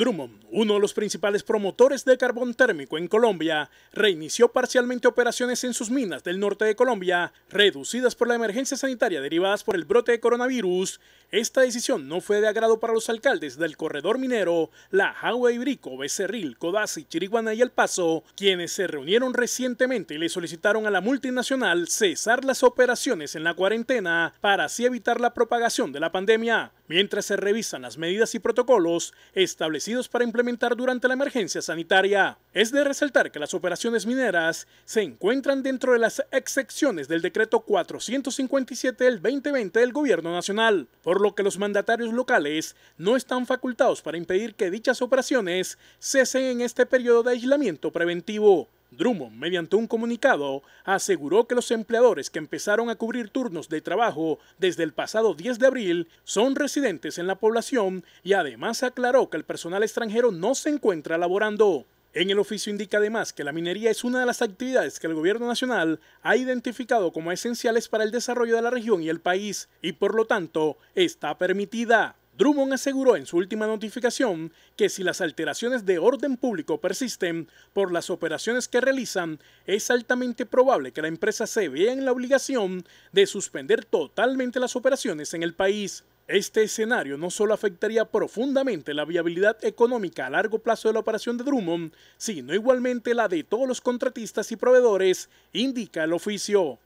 Drummond, uno de los principales promotores de carbón térmico en Colombia, reinició parcialmente operaciones en sus minas del norte de Colombia, reducidas por la emergencia sanitaria derivadas por el brote de coronavirus. Esta decisión no fue de agrado para los alcaldes del corredor minero, La y Brico, Becerril, Codazzi, Chiriguana y El Paso, quienes se reunieron recientemente y le solicitaron a la multinacional cesar las operaciones en la cuarentena para así evitar la propagación de la pandemia. Mientras se revisan las medidas y protocolos establecidos para implementar durante la emergencia sanitaria. Es de resaltar que las operaciones mineras se encuentran dentro de las excepciones del decreto 457 del 2020 del Gobierno Nacional, por lo que los mandatarios locales no están facultados para impedir que dichas operaciones cesen en este periodo de aislamiento preventivo. Drummond, mediante un comunicado, aseguró que los empleadores que empezaron a cubrir turnos de trabajo desde el pasado 10 de abril son residentes en la población y además aclaró que el personal extranjero no se encuentra laborando. En el oficio indica además que la minería es una de las actividades que el gobierno nacional ha identificado como esenciales para el desarrollo de la región y el país y por lo tanto está permitida. Drummond aseguró en su última notificación que si las alteraciones de orden público persisten por las operaciones que realizan, es altamente probable que la empresa se vea en la obligación de suspender totalmente las operaciones en el país. Este escenario no solo afectaría profundamente la viabilidad económica a largo plazo de la operación de Drummond, sino igualmente la de todos los contratistas y proveedores, indica el oficio.